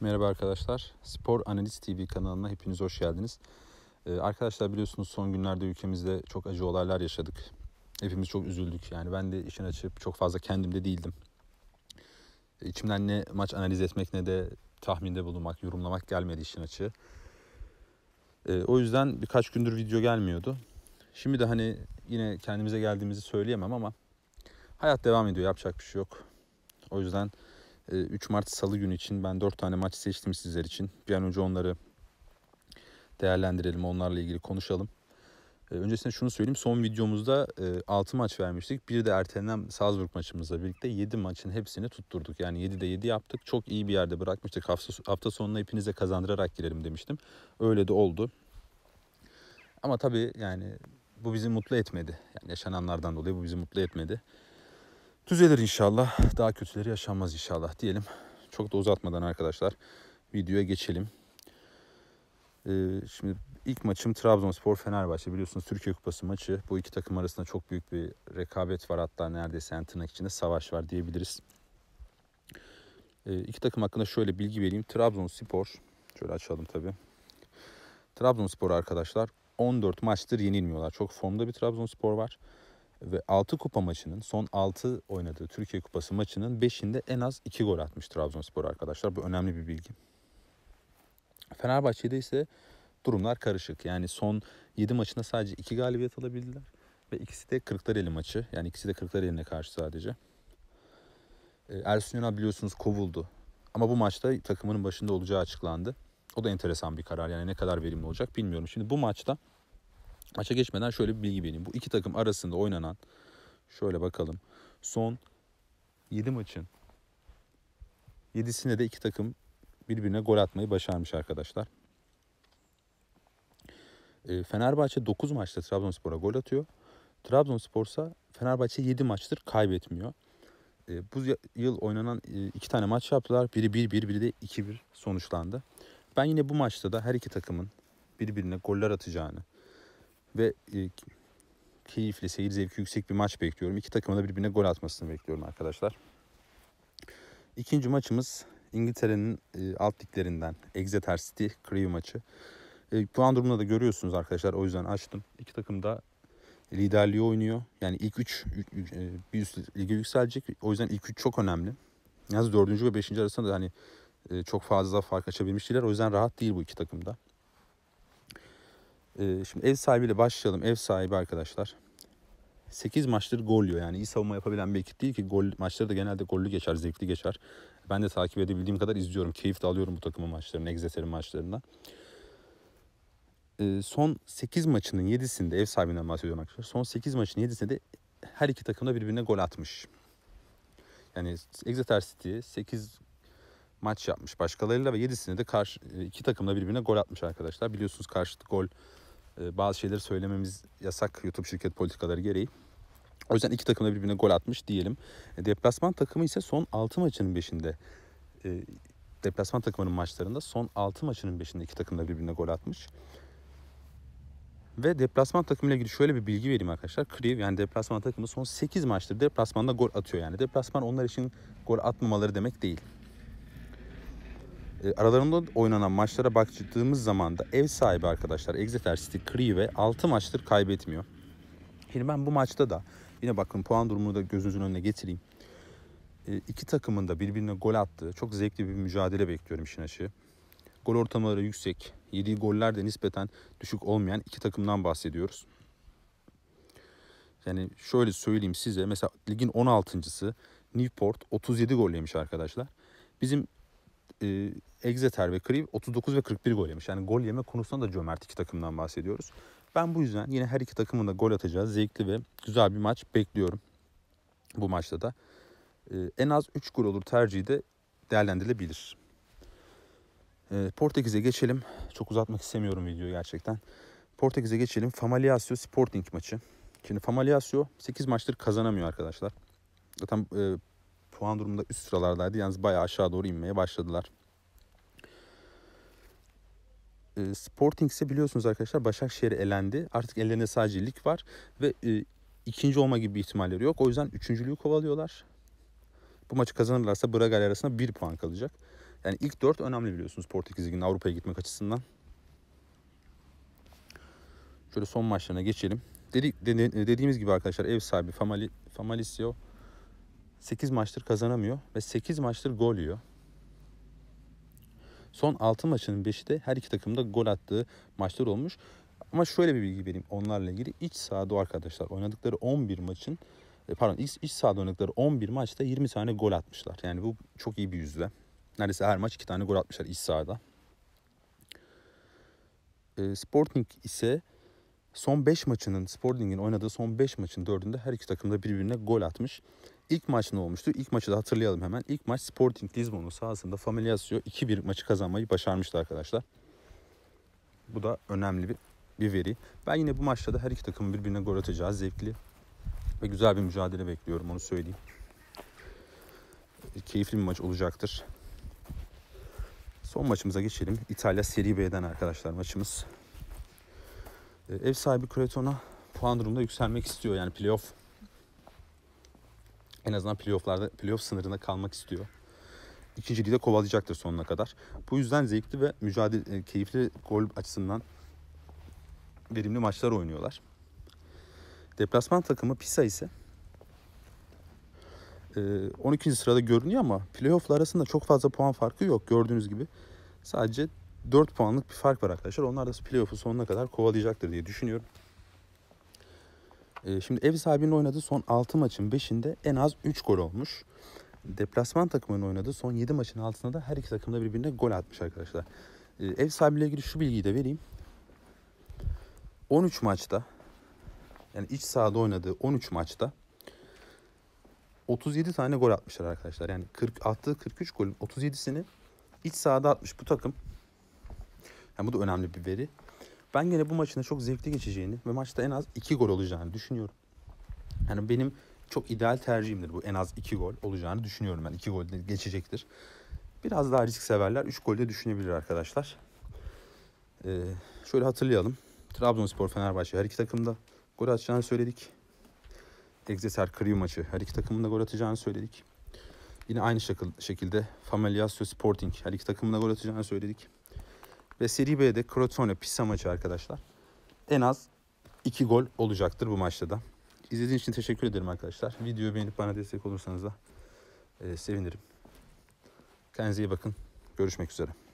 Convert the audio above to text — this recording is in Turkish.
Merhaba arkadaşlar. Spor Analiz TV kanalına hepiniz hoş geldiniz. Ee, arkadaşlar biliyorsunuz son günlerde ülkemizde çok acı olaylar yaşadık. Hepimiz çok üzüldük. Yani ben de işin açıp çok fazla kendimde değildim. İçimden ne maç analiz etmek ne de tahminde bulunmak, yorumlamak gelmedi işin açığı. Ee, o yüzden birkaç gündür video gelmiyordu. Şimdi de hani yine kendimize geldiğimizi söyleyemem ama hayat devam ediyor. Yapacak bir şey yok. O yüzden 3 ee, Mart Salı günü için ben 4 tane maç seçtim sizler için. Bir an önce onları değerlendirelim, onlarla ilgili konuşalım. Ee, öncesinde şunu söyleyeyim. Son videomuzda 6 e, maç vermiştik. Bir de ertelenen Salzburg maçımızla birlikte 7 maçın hepsini tutturduk. Yani 7'de 7 yaptık. Çok iyi bir yerde bırakmıştık. Hafta, hafta sonuna hepinize kazandırarak girelim demiştim. Öyle de oldu. Ama tabii yani bu bizi mutlu etmedi. Yani yaşananlardan dolayı bu bizi mutlu etmedi. Düzelir inşallah. Daha kötüleri yaşanmaz inşallah diyelim. Çok da uzatmadan arkadaşlar videoya geçelim. Ee, şimdi ilk maçım Trabzonspor Fenerbahçe biliyorsunuz Türkiye Kupası maçı. Bu iki takım arasında çok büyük bir rekabet var hatta neredeyse yani tırnak içinde savaş var diyebiliriz. Ee, iki takım hakkında şöyle bilgi vereyim. Trabzonspor şöyle açalım tabi. Trabzonspor arkadaşlar 14 maçtır yenilmiyorlar. Çok formda bir Trabzonspor var ve 6 kupa maçının son 6 oynadığı Türkiye Kupası maçının 5'inde en az 2 gol atmış Trabzonspor arkadaşlar. Bu önemli bir bilgi. Fenerbahçe'de ise durumlar karışık. Yani son 7 maçında sadece 2 galibiyet alabildiler. Ve ikisi de Kırklareli maçı. Yani ikisi de Kırklareli'ne karşı sadece. Ee, Ersun Yanal biliyorsunuz kovuldu. Ama bu maçta takımının başında olacağı açıklandı. O da enteresan bir karar. Yani ne kadar verimli olacak bilmiyorum. Şimdi bu maçta Maça geçmeden şöyle bir bilgi vereyim. Bu iki takım arasında oynanan şöyle bakalım. Son 7 maçın 7'sinde de iki takım birbirine gol atmayı başarmış arkadaşlar. Ee, Fenerbahçe 9 maçta Trabzonspor'a gol atıyor. Trabzonspor ise Fenerbahçe 7 maçtır kaybetmiyor. Ee, bu yıl oynanan e, iki tane maç yaptılar. Biri 1-1, biri de 2-1 sonuçlandı. Ben yine bu maçta da her iki takımın birbirine goller atacağını, ve e, keyifli, seyir zevki yüksek bir maç bekliyorum. İki takımın da birbirine gol atmasını bekliyorum arkadaşlar. İkinci maçımız İngiltere'nin e, alt liglerinden Exeter City Crewe maçı. E, puan durumunda da görüyorsunuz arkadaşlar o yüzden açtım. İki takım da liderliği oynuyor. Yani ilk 3 e, bir üst lige yükselecek. O yüzden ilk 3 çok önemli. Yalnız 4. ve 5. arasında da hani e, çok fazla fark açabilmiş değiller. O yüzden rahat değil bu iki takımda. Ee, şimdi ev sahibiyle başlayalım. Ev sahibi arkadaşlar. 8 maçtır gol yiyor yani. iyi savunma yapabilen bir ekip değil ki. Gol maçları da genelde gollü geçer, zevkli geçer. Ben de takip edebildiğim kadar izliyorum. Keyif de alıyorum bu takımın maçlarını, Exeter'in maçlarında. Ee, son 8 maçının 7'sinde ev sahibinden bahsediyorum arkadaşlar. Son 8 maçın 7'sinde her iki takım da birbirine gol atmış. Yani Exeter City 8 maç yapmış başkalarıyla ve 7'sini de karşı iki takım da birbirine gol atmış arkadaşlar. Biliyorsunuz karşılıklı gol e, bazı şeyleri söylememiz yasak YouTube şirket politikaları gereği. O yüzden iki takım da birbirine gol atmış diyelim. E, deplasman takımı ise son 6 maçının 5'inde e, deplasman takımının maçlarında son 6 maçının 5'inde iki takım da birbirine gol atmış. Ve deplasman takımıyla ilgili şöyle bir bilgi vereyim arkadaşlar. Kriv yani deplasman takımı son 8 maçtır deplasmanda gol atıyor yani. Deplasman onlar için gol atmamaları demek değil. E, aralarında oynanan maçlara baktığımız zaman da ev sahibi arkadaşlar Exeter City, Crewe 6 maçtır kaybetmiyor. Şimdi ben bu maçta da yine bakın puan durumunu da gözünüzün önüne getireyim. E, iki takımın da birbirine gol attığı çok zevkli bir mücadele bekliyorum işin açığı. Gol ortamları yüksek, yediği goller de nispeten düşük olmayan iki takımdan bahsediyoruz. Yani şöyle söyleyeyim size mesela ligin 16.sı Newport 37 gol yemiş arkadaşlar. Bizim e, Exeter ve Crewe 39 ve 41 gol yemiş. Yani gol yeme konusunda da cömert iki takımdan bahsediyoruz. Ben bu yüzden yine her iki takımın da gol atacağı zevkli ve güzel bir maç bekliyorum. Bu maçta da. E, en az 3 gol olur tercihi de değerlendirilebilir. E, Portekiz'e geçelim. Çok uzatmak istemiyorum videoyu gerçekten. Portekiz'e geçelim. Famaliasio Sporting maçı. Şimdi Famaliasio 8 maçtır kazanamıyor arkadaşlar. Zaten e, puan durumunda üst sıralardaydı. Yalnız bayağı aşağı doğru inmeye başladılar. E, Sporting ise biliyorsunuz arkadaşlar Başakşehir elendi. Artık ellerinde sadece lig var ve e, ikinci olma gibi bir ihtimalleri yok. O yüzden üçüncülüğü kovalıyorlar. Bu maçı kazanırlarsa Braga arasında bir puan kalacak. Yani ilk dört önemli biliyorsunuz Portekiz Ligi'nin Avrupa'ya gitmek açısından. Şöyle son maçlarına geçelim. Dedi, dedi, dediğimiz gibi arkadaşlar ev sahibi Famali, Famalicio 8 maçtır kazanamıyor ve 8 maçtır gol yiyor. Son 6 maçının 5'i de her iki takımda gol attığı maçlar olmuş. Ama şöyle bir bilgi vereyim onlarla ilgili. iç sahada arkadaşlar oynadıkları 11 maçın e, pardon iç, iç sahada oynadıkları 11 maçta 20 tane gol atmışlar. Yani bu çok iyi bir yüzde. Neredeyse her maç 2 tane gol atmışlar iç sahada. E, Sporting ise son 5 maçının Sporting'in oynadığı son 5 maçın 4'ünde her iki takımda birbirine gol atmış. İlk maç ne olmuştu? İlk maçı da hatırlayalım hemen. İlk maç Sporting Lisbon'un sahasında Familiasio 2-1 maçı kazanmayı başarmıştı arkadaşlar. Bu da önemli bir, bir veri. Ben yine bu maçta da her iki takımın birbirine gol atacağı zevkli ve güzel bir mücadele bekliyorum onu söyleyeyim. Keyifli bir maç olacaktır. Son maçımıza geçelim. İtalya Serie B'den arkadaşlar maçımız. Ee, ev sahibi Crotone puan durumunda yükselmek istiyor yani playoff en azından playofflarda playoff sınırında kalmak istiyor. İkinciliği de kovalayacaktır sonuna kadar. Bu yüzden zevkli ve mücadele e, keyifli gol açısından verimli maçlar oynuyorlar. Deplasman takımı Pisa ise 12. E, sırada görünüyor ama playoff'la arasında çok fazla puan farkı yok gördüğünüz gibi. Sadece 4 puanlık bir fark var arkadaşlar. Onlar da playoff'u sonuna kadar kovalayacaktır diye düşünüyorum. Ee, şimdi ev sahibinin oynadığı son 6 maçın 5'inde en az 3 gol olmuş. Deplasman takımının oynadığı son 7 maçın altında da her iki takım da birbirine gol atmış arkadaşlar. E, ev sahibiyle ilgili şu bilgiyi de vereyim. 13 maçta yani iç sahada oynadığı 13 maçta 37 tane gol atmışlar arkadaşlar. Yani 40 attığı 43 golün 37'sini iç sahada atmış bu takım. Yani bu da önemli bir veri. Ben gene bu maçın çok zevkli geçeceğini ve maçta en az 2 gol olacağını düşünüyorum. Yani benim çok ideal tercihimdir bu en az 2 gol olacağını düşünüyorum ben. 2 gol geçecektir. Biraz daha risk severler 3 gol de düşünebilir arkadaşlar. Ee, şöyle hatırlayalım. Trabzonspor, Fenerbahçe her iki takımda gol atacağını söyledik. Exeter Kriyo maçı her iki takımında gol atacağını söyledik. Yine aynı şekilde Famalyasyo Sporting her iki takımında gol atacağını söyledik. Ve Serie B'de Crotone Pisa maçı arkadaşlar. En az 2 gol olacaktır bu maçta da. İzlediğiniz için teşekkür ederim arkadaşlar. Videoyu beğenip bana destek olursanız da e, sevinirim. Kendinize iyi bakın. Görüşmek üzere.